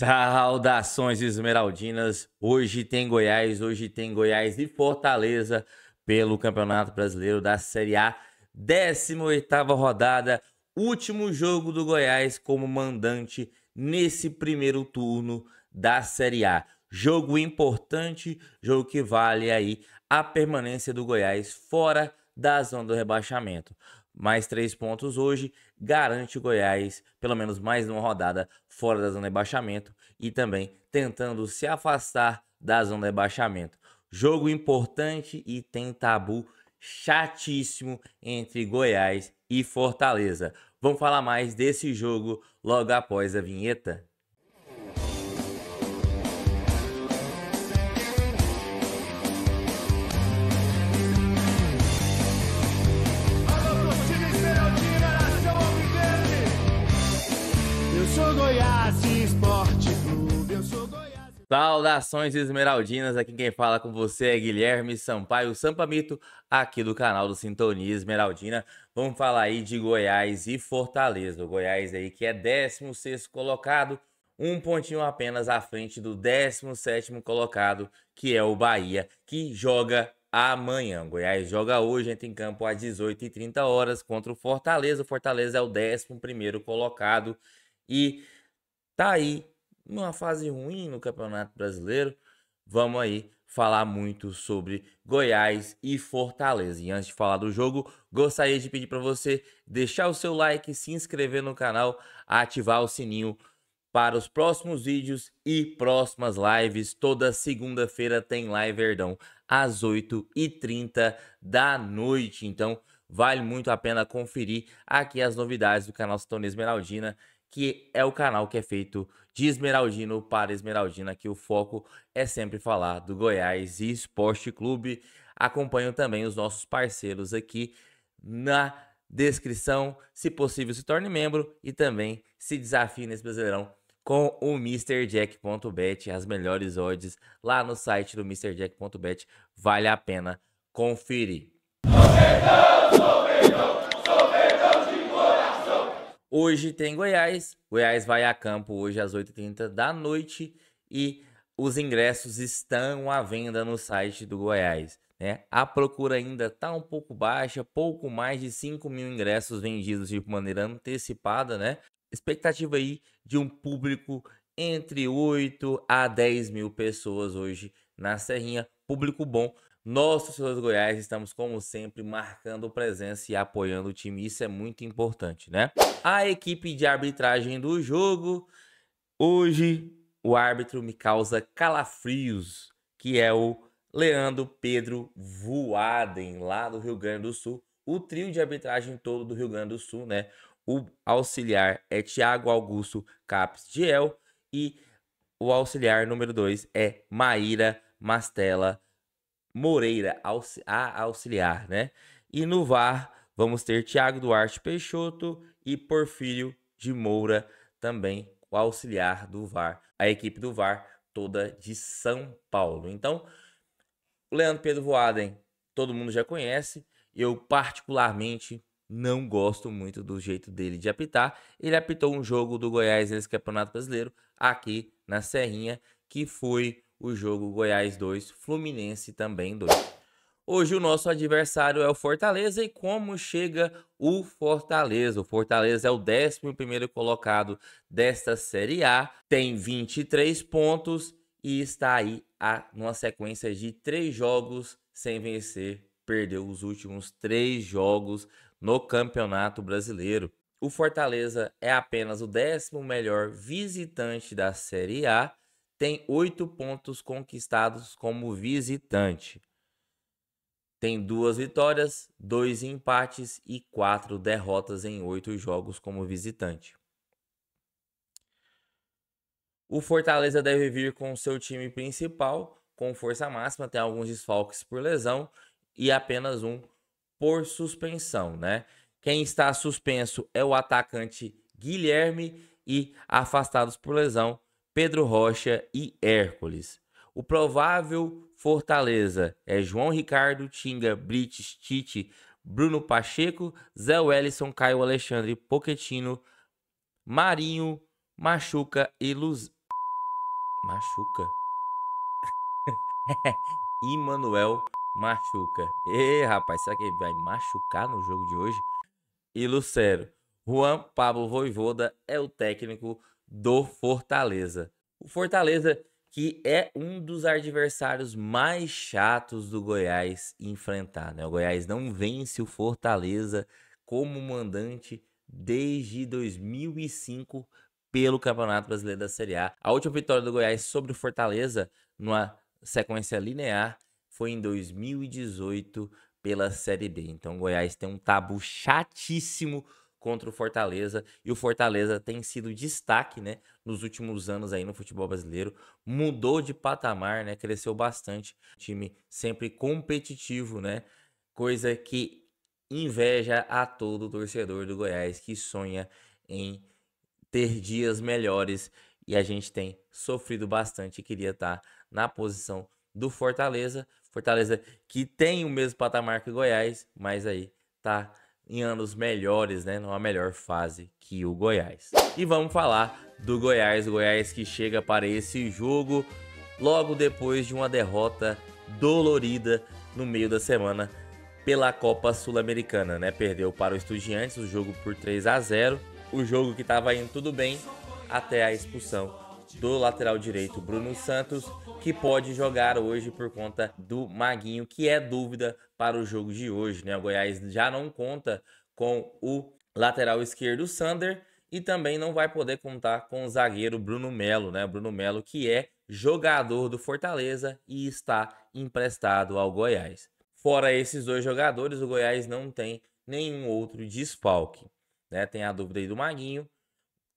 Saudações esmeraldinas. Hoje tem Goiás, hoje tem Goiás e Fortaleza pelo Campeonato Brasileiro da Série A, 18ª rodada, último jogo do Goiás como mandante nesse primeiro turno da Série A. Jogo importante, jogo que vale aí a permanência do Goiás fora da zona do rebaixamento mais três pontos hoje, garante o Goiás pelo menos mais uma rodada fora da zona de baixamento e também tentando se afastar da zona de baixamento. Jogo importante e tem tabu chatíssimo entre Goiás e Fortaleza. Vamos falar mais desse jogo logo após a vinheta. Saudações esmeraldinas, aqui quem fala com você é Guilherme Sampaio Sampamito, aqui do canal do Sintonia Esmeraldina. Vamos falar aí de Goiás e Fortaleza. O Goiás aí que é 16º colocado, um pontinho apenas à frente do 17º colocado, que é o Bahia, que joga amanhã. O Goiás joga hoje, entra em campo às 18h30 horas contra o Fortaleza. O Fortaleza é o 11º colocado e tá aí numa fase ruim no Campeonato Brasileiro. Vamos aí falar muito sobre Goiás e Fortaleza. E antes de falar do jogo, gostaria de pedir para você deixar o seu like, se inscrever no canal, ativar o sininho para os próximos vídeos e próximas lives. Toda segunda-feira tem Live Verdão às 8h30 da noite. Então, vale muito a pena conferir aqui as novidades do canal Sintoniza Esmeraldina que é o canal que é feito de Esmeraldino para Esmeraldina, que o foco é sempre falar do Goiás Esporte Clube. Acompanho também os nossos parceiros aqui na descrição. Se possível, se torne membro e também se desafie nesse Brasileirão com o MrJack.bet, as melhores odds lá no site do MrJack.bet. Vale a pena conferir. Você Hoje tem Goiás. Goiás vai a campo hoje às 8h30 da noite e os ingressos estão à venda no site do Goiás. Né? A procura ainda está um pouco baixa, pouco mais de 5 mil ingressos vendidos de maneira antecipada. Né? Expectativa aí de um público entre 8 a 10 mil pessoas hoje na Serrinha. Público bom nós, torcedores Goiás, estamos como sempre marcando presença e apoiando o time, isso é muito importante, né? A equipe de arbitragem do jogo, hoje o árbitro me causa calafrios, que é o Leandro Pedro Voaden, lá do Rio Grande do Sul, o trio de arbitragem todo do Rio Grande do Sul, né? O auxiliar é Tiago Augusto Capes Diel e o auxiliar número 2 é Maíra Mastella Moreira aux, a auxiliar, né? E no VAR vamos ter Thiago Duarte Peixoto e Porfírio de Moura também o auxiliar do VAR, a equipe do VAR toda de São Paulo. Então, o Leandro Pedro Voaden, todo mundo já conhece, eu particularmente não gosto muito do jeito dele de apitar. Ele apitou um jogo do Goiás nesse Campeonato Brasileiro aqui na Serrinha, que foi o jogo Goiás 2, Fluminense também 2. Hoje o nosso adversário é o Fortaleza e como chega o Fortaleza? O Fortaleza é o 11 colocado desta Série A, tem 23 pontos e está aí a, numa sequência de três jogos sem vencer. Perdeu os últimos três jogos no Campeonato Brasileiro. O Fortaleza é apenas o décimo melhor visitante da Série A tem oito pontos conquistados como visitante. Tem duas vitórias, dois empates e quatro derrotas em oito jogos como visitante. O Fortaleza deve vir com seu time principal, com força máxima, tem alguns desfalques por lesão e apenas um por suspensão, né? Quem está suspenso é o atacante Guilherme e afastados por lesão Pedro Rocha e Hércules. O provável Fortaleza é João Ricardo, Tinga, Brites, Tite, Bruno Pacheco, Zé Wellison, Caio Alexandre, Poquetino, Marinho, Machuca e Luz... Machuca? e Manuel Machuca. E rapaz, será que ele vai machucar no jogo de hoje? E Lucero. Juan Pablo Voivoda é o técnico do Fortaleza. O Fortaleza, que é um dos adversários mais chatos do Goiás enfrentar. Né? O Goiás não vence o Fortaleza como mandante desde 2005 pelo Campeonato Brasileiro da Série A. A última vitória do Goiás sobre o Fortaleza, numa sequência linear, foi em 2018 pela Série B. Então, o Goiás tem um tabu chatíssimo contra o Fortaleza. E o Fortaleza tem sido destaque, né? Nos últimos anos aí no futebol brasileiro. Mudou de patamar, né? Cresceu bastante. Time sempre competitivo, né? Coisa que inveja a todo torcedor do Goiás que sonha em ter dias melhores. E a gente tem sofrido bastante e queria estar tá na posição do Fortaleza. Fortaleza que tem o mesmo patamar que o Goiás, mas aí tá em anos melhores, né, numa melhor fase que o Goiás. E vamos falar do Goiás, Goiás que chega para esse jogo logo depois de uma derrota dolorida no meio da semana pela Copa Sul-Americana, né? Perdeu para o Estudiantes o jogo por 3 a 0, o jogo que estava indo tudo bem até a expulsão do lateral direito Bruno Santos, que pode jogar hoje por conta do Maguinho, que é dúvida para o jogo de hoje. Né? O Goiás já não conta com o lateral esquerdo Sander e também não vai poder contar com o zagueiro Bruno Melo, né? Bruno Melo que é jogador do Fortaleza e está emprestado ao Goiás. Fora esses dois jogadores, o Goiás não tem nenhum outro desfalque, né? Tem a dúvida aí do Maguinho,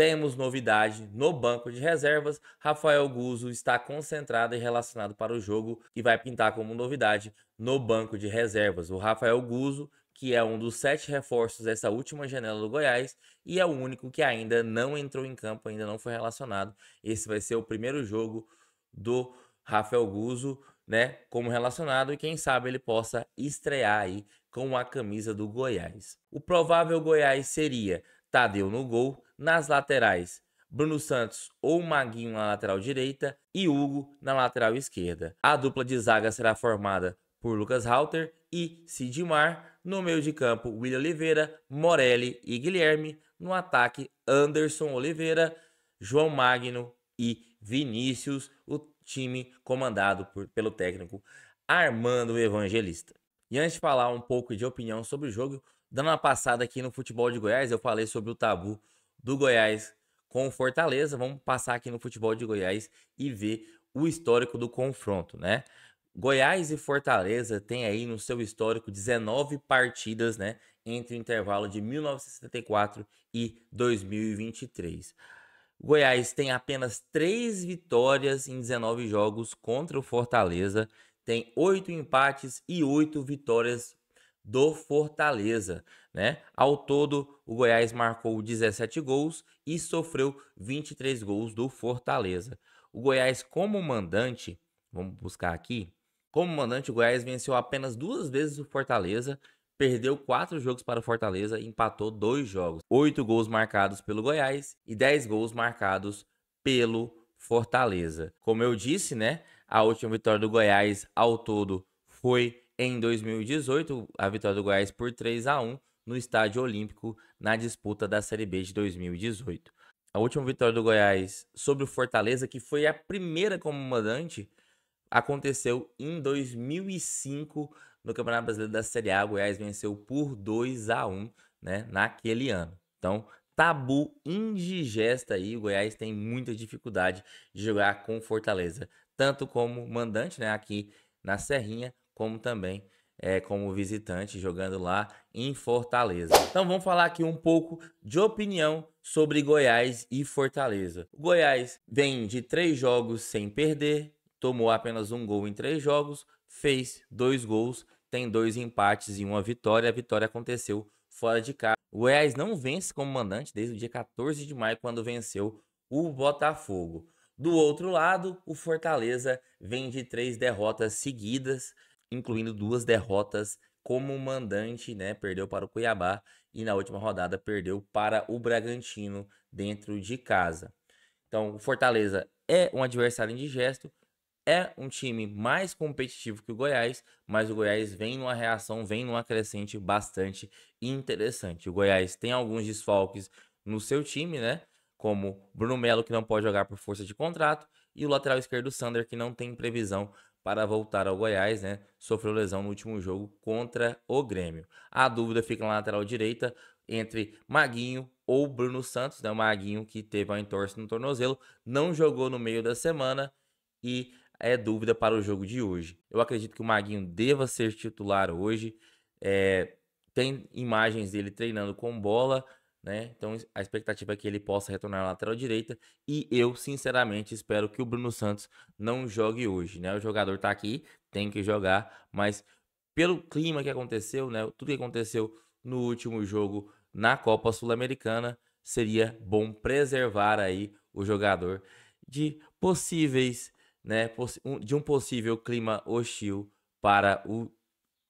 temos novidade no banco de reservas. Rafael Guzo está concentrado e relacionado para o jogo e vai pintar como novidade no banco de reservas. O Rafael Guzo, que é um dos sete reforços dessa última janela do Goiás e é o único que ainda não entrou em campo, ainda não foi relacionado. Esse vai ser o primeiro jogo do Rafael Guzo, né, como relacionado e quem sabe ele possa estrear aí com a camisa do Goiás. O provável Goiás seria Tadeu no gol. Nas laterais, Bruno Santos ou Maguinho na lateral direita e Hugo na lateral esquerda. A dupla de zaga será formada por Lucas Halter e Sidmar. No meio de campo, William Oliveira, Morelli e Guilherme. No ataque, Anderson Oliveira, João Magno e Vinícius. O time comandado por, pelo técnico Armando Evangelista. E antes de falar um pouco de opinião sobre o jogo, Dando uma passada aqui no futebol de Goiás, eu falei sobre o tabu do Goiás com o Fortaleza. Vamos passar aqui no futebol de Goiás e ver o histórico do confronto, né? Goiás e Fortaleza têm aí no seu histórico 19 partidas, né, entre o intervalo de 1974 e 2023. Goiás tem apenas 3 vitórias em 19 jogos contra o Fortaleza, tem 8 empates e 8 vitórias do Fortaleza. Né? Ao todo, o Goiás marcou 17 gols e sofreu 23 gols do Fortaleza. O Goiás, como mandante, vamos buscar aqui. Como mandante, o Goiás venceu apenas duas vezes o Fortaleza, perdeu quatro jogos para o Fortaleza e empatou dois jogos. Oito gols marcados pelo Goiás e dez gols marcados pelo Fortaleza. Como eu disse, né? A última vitória do Goiás ao todo foi em 2018, a vitória do Goiás por 3 a 1 no Estádio Olímpico na disputa da Série B de 2018. A última vitória do Goiás sobre o Fortaleza, que foi a primeira como mandante, aconteceu em 2005 no Campeonato Brasileiro da Série A. O Goiás venceu por 2 a 1 né, naquele ano. Então, tabu indigesta aí. O Goiás tem muita dificuldade de jogar com Fortaleza, tanto como mandante né, aqui na Serrinha, como também é, como visitante jogando lá em Fortaleza. Então vamos falar aqui um pouco de opinião sobre Goiás e Fortaleza. O Goiás vem de três jogos sem perder, tomou apenas um gol em três jogos, fez dois gols, tem dois empates e uma vitória. A vitória aconteceu fora de casa. O Goiás não vence como mandante desde o dia 14 de maio, quando venceu o Botafogo. Do outro lado, o Fortaleza vem de três derrotas seguidas incluindo duas derrotas como mandante, né? Perdeu para o Cuiabá e na última rodada perdeu para o Bragantino dentro de casa. Então, o Fortaleza é um adversário indigesto, é um time mais competitivo que o Goiás, mas o Goiás vem numa reação, vem numa crescente bastante interessante. O Goiás tem alguns desfalques no seu time, né? Como Bruno Melo, que não pode jogar por força de contrato, e o lateral esquerdo Sander, que não tem previsão para voltar ao Goiás, né? Sofreu lesão no último jogo contra o Grêmio. A dúvida fica na lateral direita entre Maguinho ou Bruno Santos, né? O Maguinho que teve uma entorse no tornozelo, não jogou no meio da semana e é dúvida para o jogo de hoje. Eu acredito que o Maguinho deva ser titular hoje. É, tem imagens dele treinando com bola, né? Então a expectativa é que ele possa retornar à lateral direita e eu sinceramente espero que o Bruno Santos não jogue hoje, né? O jogador está aqui, tem que jogar, mas pelo clima que aconteceu, né? Tudo que aconteceu no último jogo na Copa Sul-Americana, seria bom preservar aí o jogador de possíveis, né, de um possível clima hostil para o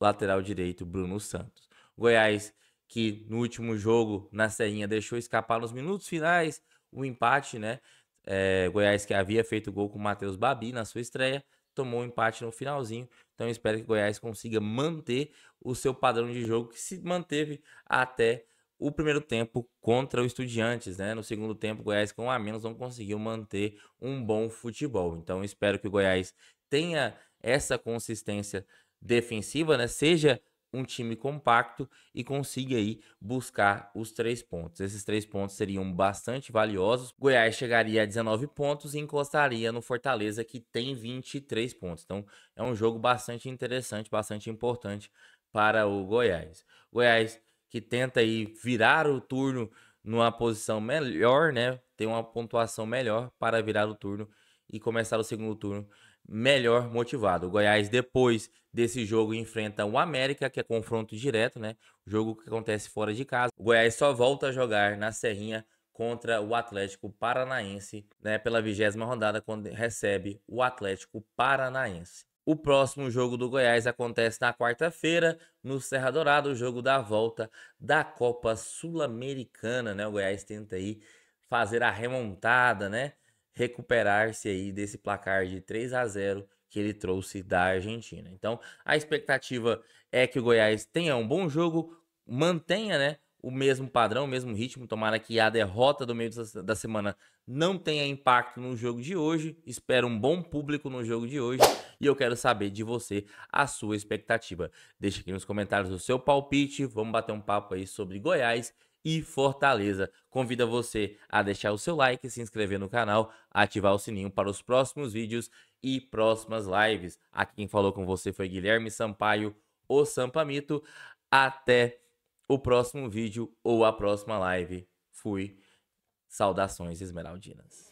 lateral direito Bruno Santos. Goiás que no último jogo na Serrinha deixou escapar nos minutos finais o empate, né? É, Goiás que havia feito gol com o Matheus Babi na sua estreia, tomou um empate no finalzinho. Então espero que o Goiás consiga manter o seu padrão de jogo que se manteve até o primeiro tempo contra o Estudiantes, né? No segundo tempo, o Goiás com a menos não conseguiu manter um bom futebol. Então espero que o Goiás tenha essa consistência defensiva, né? Seja um time compacto e consiga aí buscar os três pontos. Esses três pontos seriam bastante valiosos. Goiás chegaria a 19 pontos e encostaria no Fortaleza, que tem 23 pontos. Então é um jogo bastante interessante, bastante importante para o Goiás. Goiás que tenta aí virar o turno numa posição melhor, né? Tem uma pontuação melhor para virar o turno e começar o segundo turno melhor motivado. O Goiás, depois desse jogo, enfrenta o América, que é confronto direto, né? Jogo que acontece fora de casa. O Goiás só volta a jogar na Serrinha contra o Atlético Paranaense, né? Pela vigésima rodada, quando recebe o Atlético Paranaense. O próximo jogo do Goiás acontece na quarta-feira, no Serra Dourada, o jogo da volta da Copa Sul-Americana, né? O Goiás tenta aí fazer a remontada, né? recuperar-se aí desse placar de 3 a 0 que ele trouxe da Argentina. Então, a expectativa é que o Goiás tenha um bom jogo, mantenha, né, o mesmo padrão, o mesmo ritmo. Tomara que a derrota do meio da semana não tenha impacto no jogo de hoje. Espero um bom público no jogo de hoje e eu quero saber de você a sua expectativa. Deixe aqui nos comentários o seu palpite. Vamos bater um papo aí sobre Goiás e Fortaleza. Convida você a deixar o seu like, se inscrever no canal, ativar o sininho para os próximos vídeos e próximas lives. Aqui quem falou com você foi Guilherme Sampaio, o Sampamito. Até o próximo vídeo ou a próxima live. Fui. Saudações esmeraldinas.